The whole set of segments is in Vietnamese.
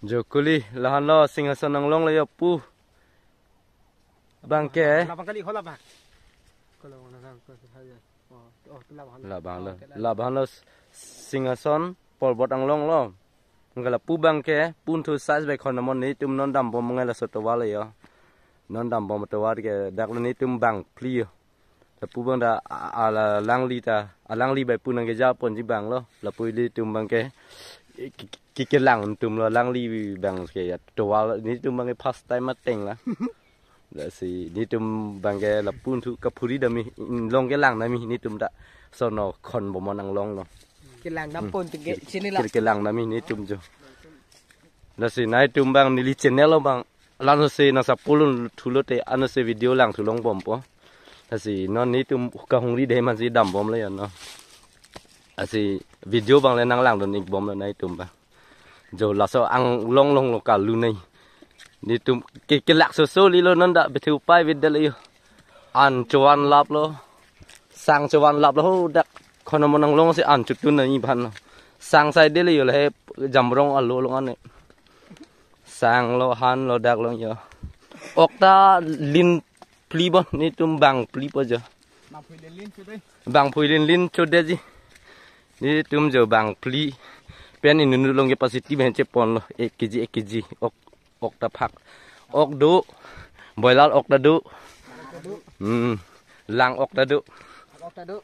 Jokuli lahan lo singa nang long lo ya, pu. Bangke eh. Labang kali labang. Oh, oh, oh, lo. singa lo polbot ang long lo. Ngala pu bangke eh. pun tu size baik kon namon ni tum non dam bom ngala wale yo ya. Non dam bom tawa ke dak lo ni tum bang plio. Ya. La pu bang da ala lang ta alangli baik pun nang ke ji bang lo. La pu li tum bangke eh. cái cái lăng tụm là lăng li bằng cái trâu ní tụm bằng cái past time mà tên là là si ní tụm bằng cái là bún thu cà phê đó mi long cái lăng này mi ní tụm đã sau nó còn bộ món ăn long nó cái lăng nắp bún từ cái trên này là cái lăng này mi ní tụm chứ là si này tụm bằng ní li channel bằng nó si nó sắp pulun thu lốt thì anh si video lăng thu long bom po là si nó ní tụm cà hung đi đây mà si đầm bom lấy nó là si video bằng lên năng lăng được nịt bom là này tụm bằng giờ là sao ăn long long lọc cả luôn này đi tụm cái cái lạc sơ sơ đi luôn nó đã bị thiếu bay về đây ăn cho ăn lạp lo sang cho ăn lạp lo đặc còn mà năng long sẽ ăn chút chút này bạn sang sai đây là hết jam rong ăn luôn ăn này sang lo han lo đặc lo nhớ ốc ta lin pli bon đi tụm bang pli bao giờ bang phui lin cho đây bang phui lên lin cho đây gì đi tụm giờ bang pli pen in nu long capacity ben che lo 1 kg 1 kg ok ok ta ok du boiler ok ta hmm lang ok ta du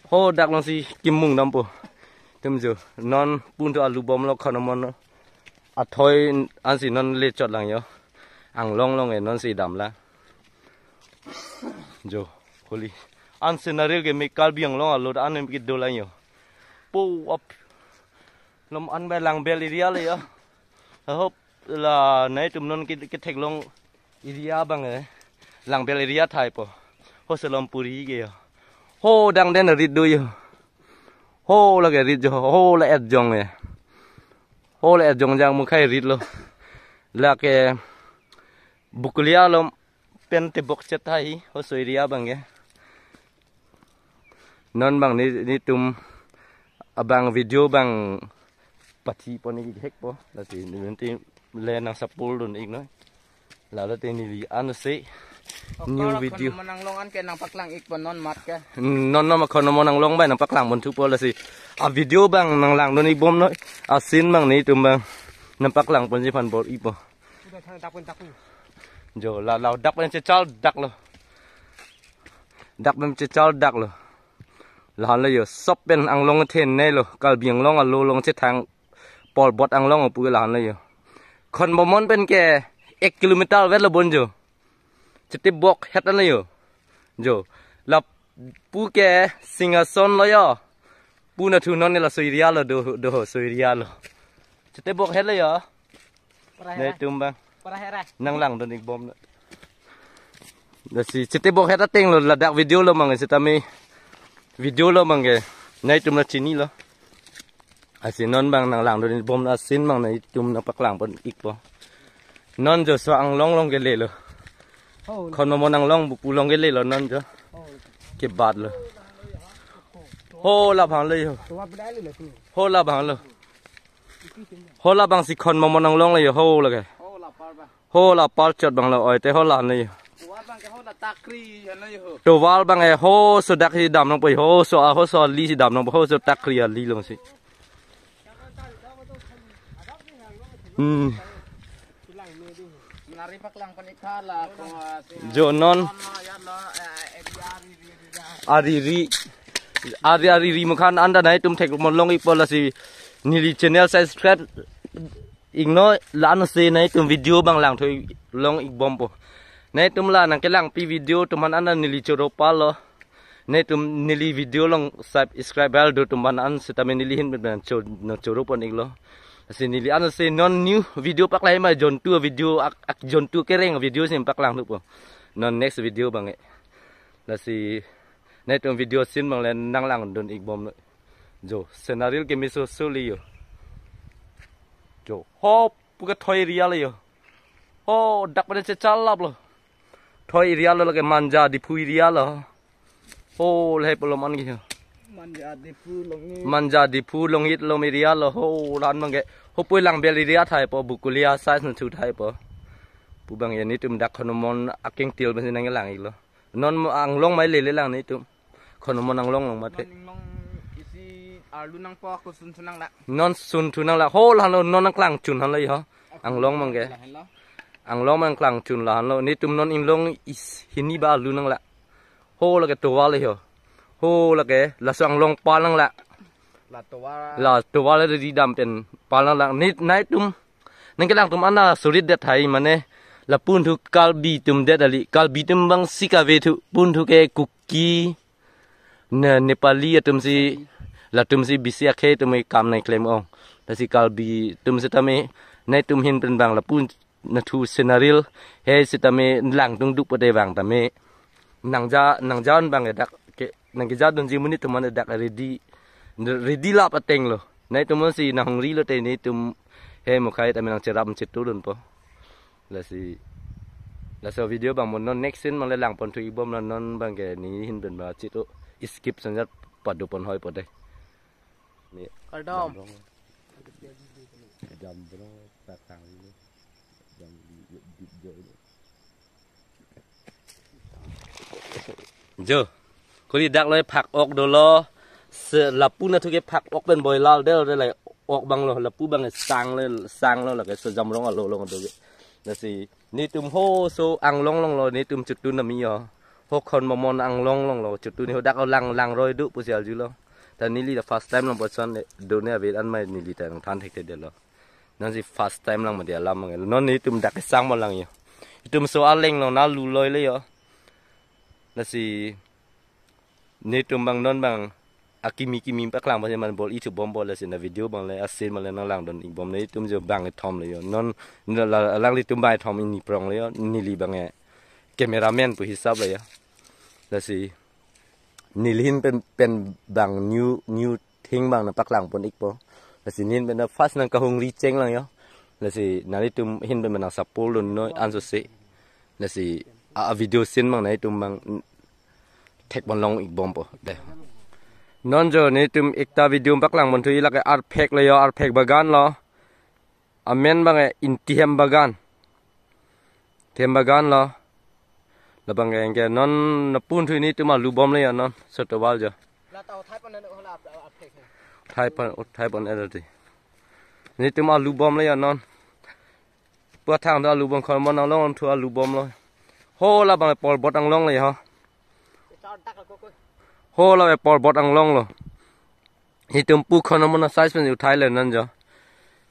ho dak long si kim mung nam po tem jo non pun to alu bom lo khon mon a thoi an si non le chot lang yo ang long long e non si dam la jo holi an senario ge me kalbi biang long a lot an em ki do la yo po up làm ăn bè làng bè lì ria lì á hộp là nấy tụm nôn cái cái thạch long ria bằng ấy làng bè lì ria thay po hồ sơ làm puri kì hồ đang đen là rít đuôi hồ là cái rít jo hồ là ẹt jong ấy hồ là ẹt jong giang một khay rít luôn, là cái bukulia lom pen te box chat hai ho soiria bang ye non bang ni ni tum abang à video bang ปฏิปนิเฮกปอแล้วทีนี่มันตีเลนังสับปูลุนอีกน้อยแล้วทีนี่ลีอันเซ new ờ, video manang longan ke nang paklang ik pon non mat ke non non no makon mo nang long ba nang paklang mon thupo la si a à, video bang nang lang don ibom no a sin bang ni tum bang nang paklang pon si phan bor ipo jo la la dak ban che chal dak lo dak ban che chal dak lo la la yo sop ben ang long then này lo kal biển long ở à, lô long che thang pol bot ang long pu lan le khon mo mon pen ke 1 km vet la bon jo chete bok het le yo jo la pu ke singa son lo yo pu na thu non ne la sui ria do do sui ria lo chete bok het le yo đây tum bang năng lăng đơn định bom nữa đó chỉ chỉ tế hết đã tiếng là đặt video lo mà người ta mi video lo mà người nay chúng là chín đi lo อาศินนบางนางหลังโดนบอมอาศินบางในจุ่มนางปักหลังบนอีกบ่นนจะสว่างล่องล่องกันเลยเลยคนมามอนังล่องปูล่องกันเลยเลยนนจะเก็บบาทเลยโหลับหางเลยโหลับหางเลยโหลับบางสิคนมามอนังล่องเลยโหละแกโหลับปอดจดบางเราอ่อยแต่โหลับเลยตัววาลบางไอ้โหสุดักที่ดำลงไปโหสุอาโหสุลีที่ดำลงไปโหสุดักเรียลีลงสิ Jonon ừ. Ariri Ari Ariri mukhan anda nai tum thek molong i pola si nili channel subscribe igno lan se nai tum video bang lang thoi long ik bompo nai tum la nang kelang pi video tum han anda nili choro palo nai tum nili video long subscribe bal do tum ban an sitamen nili hin ben choro pon iglo sin ili ano sin non new video pak lai ma jon tu video ak à, ak à, tua tu kereng video sin pak lang không non next video bang ấy la si net on video sin bang lên nang lang don ik bom jo scenario ke miso suli yo jo hop puka thoi real yo ho dak pa che chalap lo thoi real lo ke manja di phui real lo ho le polom an gi manja dipu longit lomeria lo ho ran mangi ho pui lang beleria thai po bukulia size nu chu thai po pu bang ye ni tum dak khonomon aking til ban nang lang ilo non ang long mai le le lang ni tum khonomon ang long long mate non sun thu nang la ho lan no non klang chun han lai ho ang long mangi ang long mang klang chun la han lo ni tum non in long is hini ba lu nang la ho la ke to wa le ho hô là cái là sang long pa lăng lạ là tua là tua là đi đam tiền pa lăng lạ nít nay tum nên cái đang tum anh là sầu đẹp thấy mà nè là pun thu kalbi tum đẹp là li kalbi tum bang si cà phê thu pun thu cái cookie nè Nepali tum si là tum si bisi akhe tum cái cam này claim ông là si kalbi tum si tam nay tum hin bên bang là pun na thu senaril he si tam lang tung đục bờ đây bang tam nang ja nang ja bang cái đặc cái ke nang ke jadon tụi mình tuman dak ready ready la pateng lo nai tuman si na hongri này tụi ni tum he mo mình đang chờ cerap chit tu lun po Là si là sau video bang mon non next sin mang le lang pon tu ibom non non bang ke ni hin ben ba chit tu skip san jat padu pon hoi po dai ni kadam jam bro patang ni jam di di jo jo คนที่ดักเลยผักออกดลอเสือหลับปูนะทุกแกผักออกเป็นบอยลาเดลได้เลยออกบางลหลับปูบางสังเลยสังแล้วหลักเสือจำลองอ่ะลลลงตัวนั่นสินี่ตุมโฮโซอังลงลงลอยนี่ตุมจุดตุนน่ะมีอ่ะหกคนมามอนอังลงลงลอยจุดตุนนี่เขาดักเอาลังลังรอยดุปุ๊เสียจุลแต่นี่ลีดตา first time ลงปัจจุบันเดูเนี่ยเวลอันไม่นี่ลีแต่ลงทันเทคเดียวลนั่นสิ first time ลองมาเดียวลังมาเงี้ยนั่นนี่ตุมดักสังมาลังอยู่ตุมโซอังเลงลงน่าลูลอยเลยอ่ะนั่นสิ netum bang non bang akimi kimi pak lang mình man ít chụp bom bol là xin video bang lấy asen mà lấy na lang don bom này tụm giờ bang cái e thom này yo non là lang le tụm bai e thom ni prong này yo ni li bang e cameraman pu hisab này yo la si ni lin pen pen bang new new thing bang là pak lang pon ik po là si nin ben là fast năng ka hung ri này lang yo la si na le hin ben na sapol don no an so se la si a video xin mang này tụm bang thek bon long ik à, bom po de à, non jo ni tum ekta video bak lang mon thui la ka ar phek le yo ar phek bagan lo amen bang in tihem bagan tihem bagan lo la bang ge ge non na pun thui ni tuma lu bom le ya non so to wal jo la taw thai pan ne ho la ar phek thai pan thai pan er ti ni tuma lu bom le ya non bữa thang đó lu bom khỏi món nào long thua lu bom lo hô là bằng bò bọt ăn long này ha hô là bỏ bọt ăn long rồi ni tum pu khon mon size pen uthai le nè jo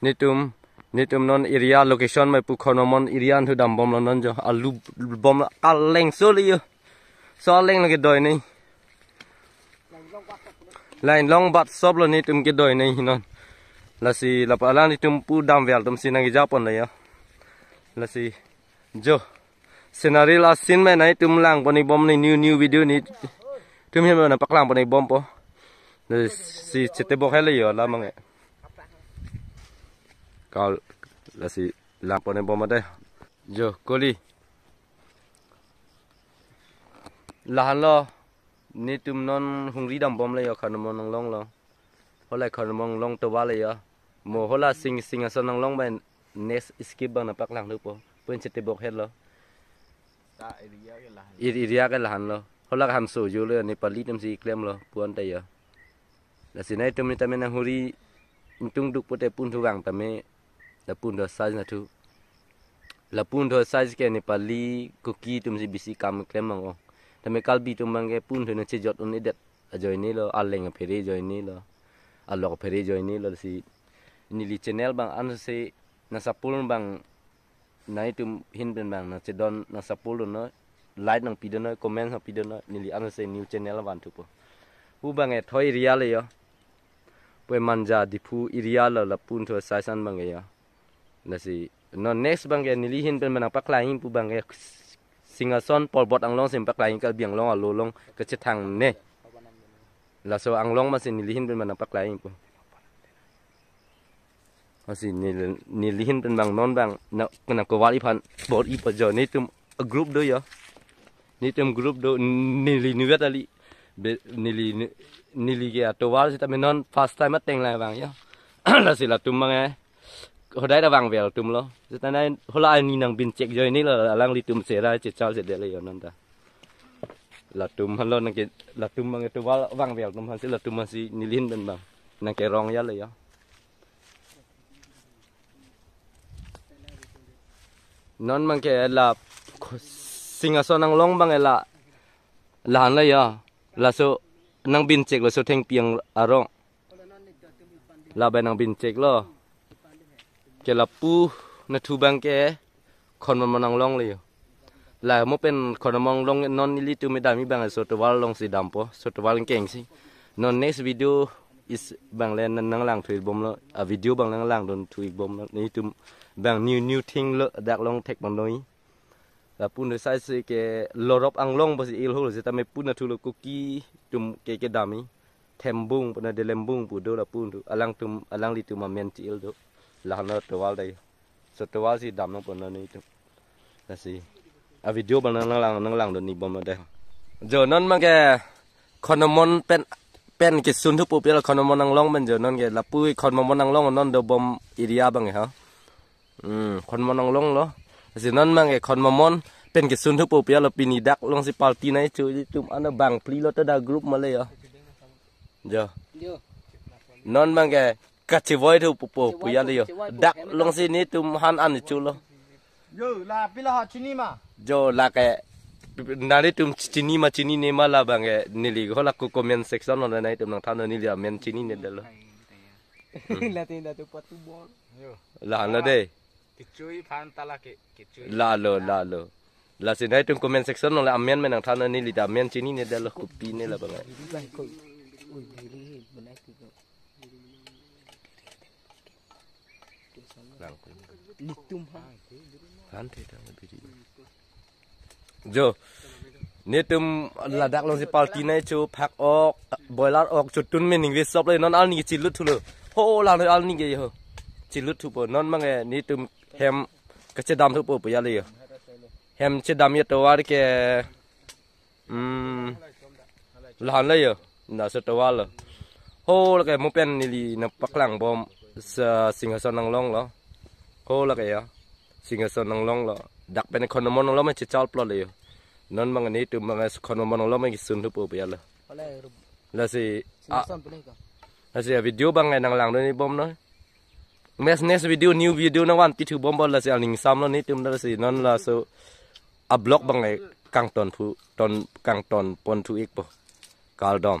ni tum ni tum non area location mai pu khon mon area thu dam bom lo nè jo alu bom ka à, leng so li so leng là cái đồi này. lain long Bát sob lo ni tum cái đồi này non là si là pa la ni tum pu dam vel tum si na ge japon này ya là si Joe scenario là xin mẹ này tụm lang bọn này bom này new new video này tụm hiện mà nó bắt lang bọn này bom po rồi si chết bốc hết là gì là mọi người cao là si làm bọn này bom ở đây giờ cô đi là hắn lo nè tụm non hung rí đầm bom lấy ở khăn mông nong long lo hôm nay khăn mông long tàu ba lấy ở mồ hôm nay sinh sinh ở sân nong long bên next escape bằng nó bắt lang được po bên chết bốc hết lo iria cái là hắn lo họ là hắn sổ vô lên nepali tâm si lo buôn tay ya là xin này tâm tâm nên huri tung đục bút pun tuh vàng tâm lapun pun đó size là thu là pun đó size cái nepali cookie tâm si bisi cam klem mang ông kalbi tâm mang cái pun thôi nó chơi giọt ông ấy lo aleng phere join ni lo alok phere join ni lo si ni channel bang an se na sapulun bang nai tu hin ben bang na sedon na sapulu na light nang pidon na comment nang pidon no nili an se new channel wan tu po bang e thoi ria le yo pe manja di phu iria la la pun tho sai san bang ya na si no next bang e nili hin ben bang pak lai pu bang e singason pol bot ang long sim pak lai ka biang long a lo long ka che thang ne la so ang long ma se nili hin ben bang pak lai hin pu ว่าสินี่นี่ลิหินเป็นบางนอนบางนักนักกวาดอีพันบอดอีปัจจัยนี่ตุ่มกรุ๊ปด้วยเหรอนี่ตุ่มกรุ๊ปด้วยนี่ลินิเวตอะไรนี่ลินี่ลิเกียตัววาสิแต่ไม่นอน first time มาแต่งอะไรบางเหรอแล้วสิละตุ่มมาไงเขาได้ระวังเวลตุ่มแล้วแต่ในเขาไล่นี่นางบินเจ็กเยอะนี่ละลังลิตุ่มเสียได้เจ็ดเจ้าเสียเดียเลยอย่างนั้นแต่ là tụm hắn lo nang cái là tụm mà người tụm vang vèo tụm hắn sẽ là tụm hắn sẽ nín bên bằng nang cái rong giá lấy á นอนมังเกลาสิงอสนังลงบังเอลาลานเลยอะลาสุนังบินเจกลาสุเทงเปียงอารองลาไปนังบินเจกล้อเกลาปูนัทูบังเกคนมันมานังลงเลยลาโมเป็นคนมองลงนอนนิลิตูไม่ได้ไม่บังเอสุตวาลลงสีดำปะสุตวาลเก่งสินอน next v i d อีสบางเล่นนั่งหล่างถุยบอมแล้ววิดีโอบางเล่หลังโดนถุยบอมแลนี่ตุ้มบงนิวนิวทิ้งเลอะดักลงเทคบังน้อยแล้วปุ่นใส่เกลอรบอังลงภาษาอิลฮูจะทำให้ปุ่นทุลกุกี้จุ่มเกเกดามิเทมบุงปุ่นเดลมบุงปุ่นดูลวปุ่นดูอลังตุมอลังลิตุมาเมนจิอิลดูลานอตัววัลได้สตัววัสีดำองปุ่นนี่ตุนั่นสิอวิดีโอบังนั่งหลังนั่งหลังดนี่บอมมาเด้เจอนั่นมาแกคอนมอนเป็นเป็นกิจสุนทุกปุ่นเป็นคอนมอนนั่งลงเป็นเจอนั่นแกแลวปุ่นคอนมอนนั่งลงนั่นเดบอมอิริยาบังเหรออืมคนมานองลงเนาะสินั่นมังไอ้คนมามอนเป็นกิซุนทุกปูเปียลปีนีดักลงสิปาลตีไหนจูจุมอันบังพลีลอตดากรุ๊ปมาเลยอ่ะเจ้านั่นมังไอ้กัจจิไว้ทุกปูปูยาเลยอ่ะดักลงสินี่ตุมหันอันจูลอเจ้าลาปิลาชินีมาเจ้าลาแก nari tum chini ma chini ne ma la bange nili ho la ko comment section on nai tum nang thano nili men chini ne dalo la tin da tu patu bol la na de la lo la lo la xin hãy trong comment section nó là amen mình đang thán nên lì đam men chini này đã là copy này là bằng này hắn thế đang bị đi giờ nè tum là đặc lòng sẽ party này cho pack ốc boiler ốc cho tun mình về shop lên nó ăn gì chỉ lút thôi ho là nó ăn gì vậy hả chỉ lút thôi nó mang cái nè tụm hem kache dam thu pu ya li hem che dam ye to war ke um lan le yo đã se to wal ho là cái mua pen đi li na pak bom sa ra son nang long lo ho la ke ya singa son nang long lo dak pen kon mon lo mới che chảo plo le yo non mang ni tu mang con kon mon lo ma ki sun thu pu ya là la si là à. si video bang ngai nang lang do ni bom noi mes next video new video na wan titu bom bol la se aling sam lo ni tum na se non la so a block bang ai kang ton phu ton kang ton pon thu ik po kal đom.